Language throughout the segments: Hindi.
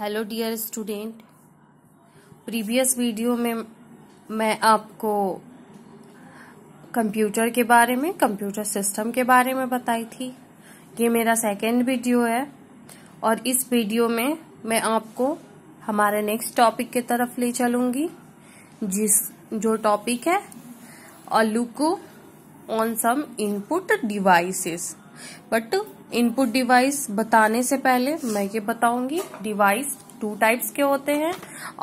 hello dear student previous video में मैं आपको कंप्यूटर के बारे में कंप्यूटर सिस्टम के बारे में बताई थी ये मेरा सेकेंड वीडियो है और इस वीडियो में मैं आपको हमारे नेक्स्ट टॉपिक की तरफ ले चलूंगी जिस जो टॉपिक है uh on some input devices but input device बताने से पहले मैं ये बताऊंगी डिवाइस टू टाइप्स के होते हैं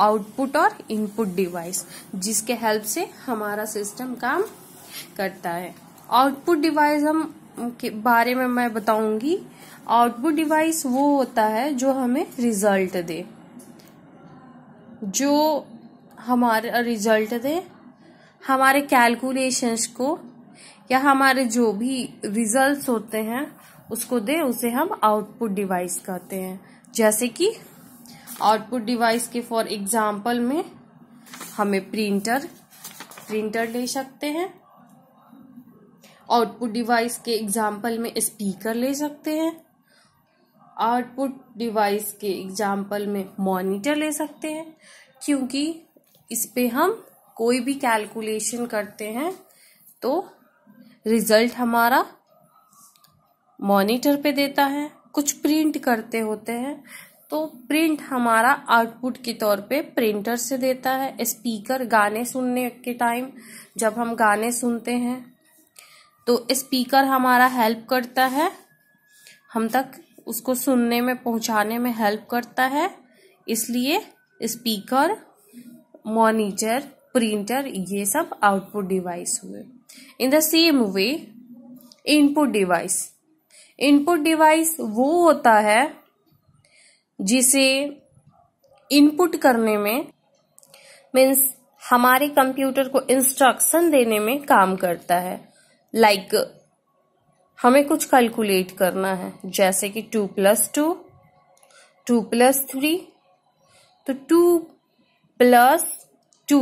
आउटपुट और इनपुट डिवाइस जिसके हेल्प से हमारा सिस्टम काम करता है आउटपुट डिवाइस हम के बारे में मैं बताऊंगी आउटपुट डिवाइस वो होता है जो हमें रिजल्ट दे जो हमारा रिजल्ट दे हमारे कैलकुलेशंस को या हमारे जो भी रिजल्ट्स होते हैं उसको दे उसे हम आउटपुट डिवाइस कहते हैं जैसे कि आउटपुट डिवाइस के फॉर एग्जाम्पल में हमें प्रिंटर प्रिंटर ले सकते हैं आउटपुट डिवाइस के एग्जाम्पल में स्पीकर ले सकते हैं आउटपुट डिवाइस के एग्जाम्पल में मॉनिटर ले सकते हैं क्योंकि इस पे हम कोई भी कैलकुलेशन करते हैं तो रिजल्ट हमारा मॉनिटर पे देता है कुछ प्रिंट करते होते हैं तो प्रिंट हमारा आउटपुट के तौर पे प्रिंटर से देता है स्पीकर गाने सुनने के टाइम जब हम गाने सुनते हैं तो स्पीकर हमारा हेल्प करता है हम तक उसको सुनने में पहुंचाने में हेल्प करता है इसलिए स्पीकर मॉनिटर प्रिंटर ये सब आउटपुट डिवाइस हुए in the same way input device input device वो होता है जिसे इनपुट करने में मीन्स हमारे कंप्यूटर को इंस्ट्रक्शन देने में काम करता है लाइक like, हमें कुछ कैलकुलेट करना है जैसे कि two plus two two plus three तो टू प्लस टू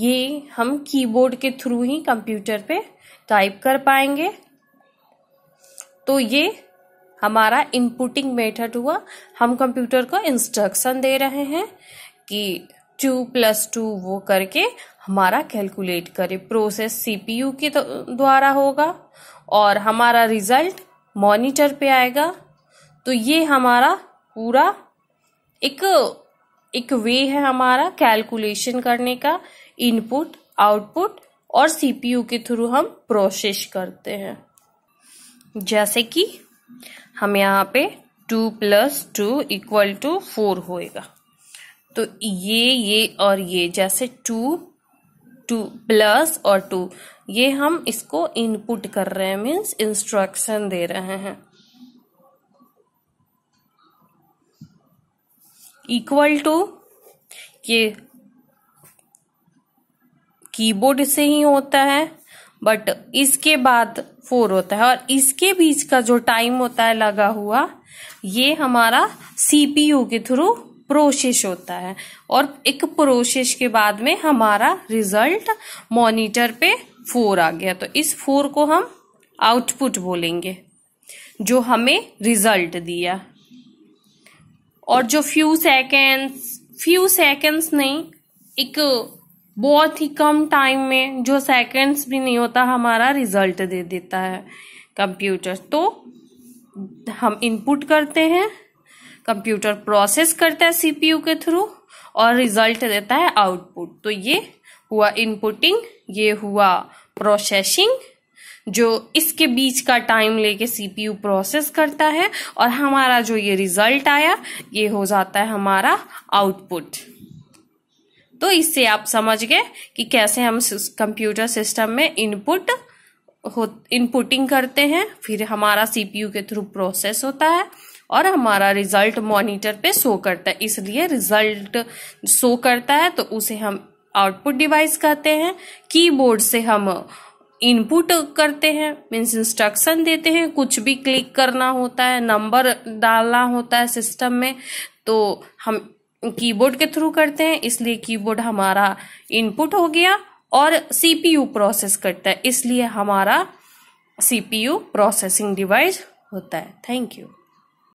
ये हम कीबोर्ड के थ्रू ही कंप्यूटर पे टाइप कर पाएंगे तो ये हमारा इनपुटिंग मेथड हुआ हम कंप्यूटर को इंस्ट्रक्शन दे रहे हैं कि टू प्लस टू वो करके हमारा कैलकुलेट करे प्रोसेस सीपीयू के द्वारा होगा और हमारा रिजल्ट मॉनिटर पे आएगा तो ये हमारा पूरा एक एक वे है हमारा कैलकुलेशन करने का इनपुट आउटपुट और सीपीयू के थ्रू हम प्रोसेस करते हैं जैसे कि हम यहाँ पे two plus two equal to four होएगा तो ये ये और ये जैसे टू टू प्लस और टू ये हम इसको इनपुट कर रहे हैं मीन्स इंस्ट्रक्शन दे रहे हैं इक्वल टू ये कीबोर्ड से ही होता है बट इसके बाद फोर होता है और इसके बीच का जो टाइम होता है लगा हुआ ये हमारा सीपीयू के थ्रू प्रोसेस होता है और एक प्रोसेस के बाद में हमारा रिजल्ट मॉनिटर पे फोर आ गया तो इस फोर को हम आउटपुट बोलेंगे जो हमें रिजल्ट दिया और जो फ्यू सेकेंड्स फ्यू सेकेंड्स नहीं एक बहुत ही कम टाइम में जो सेकंड्स भी नहीं होता हमारा रिजल्ट दे देता है कंप्यूटर तो हम इनपुट करते हैं कंप्यूटर प्रोसेस करता है सीपीयू के थ्रू और रिजल्ट देता है आउटपुट तो ये हुआ इनपुटिंग ये हुआ प्रोसेसिंग जो इसके बीच का टाइम लेके सीपीयू प्रोसेस करता है और हमारा जो ये रिजल्ट आया ये हो जाता है हमारा आउटपुट तो इससे आप समझ गए कि कैसे हम कंप्यूटर सिस्टम में इनपुट हो इनपुटिंग करते हैं फिर हमारा सीपीयू के थ्रू प्रोसेस होता है और हमारा रिजल्ट मॉनिटर पे शो करता है इसलिए रिजल्ट शो करता है तो उसे हम आउटपुट डिवाइस कहते हैं कीबोर्ड से हम इनपुट करते हैं मीन्स इंस्ट्रक्शन देते हैं कुछ भी क्लिक करना होता है नंबर डालना होता है सिस्टम में तो हम कीबोर्ड के थ्रू करते हैं इसलिए कीबोर्ड हमारा इनपुट हो गया और सीपीयू प्रोसेस करता है इसलिए हमारा सीपीयू प्रोसेसिंग डिवाइस होता है थैंक यू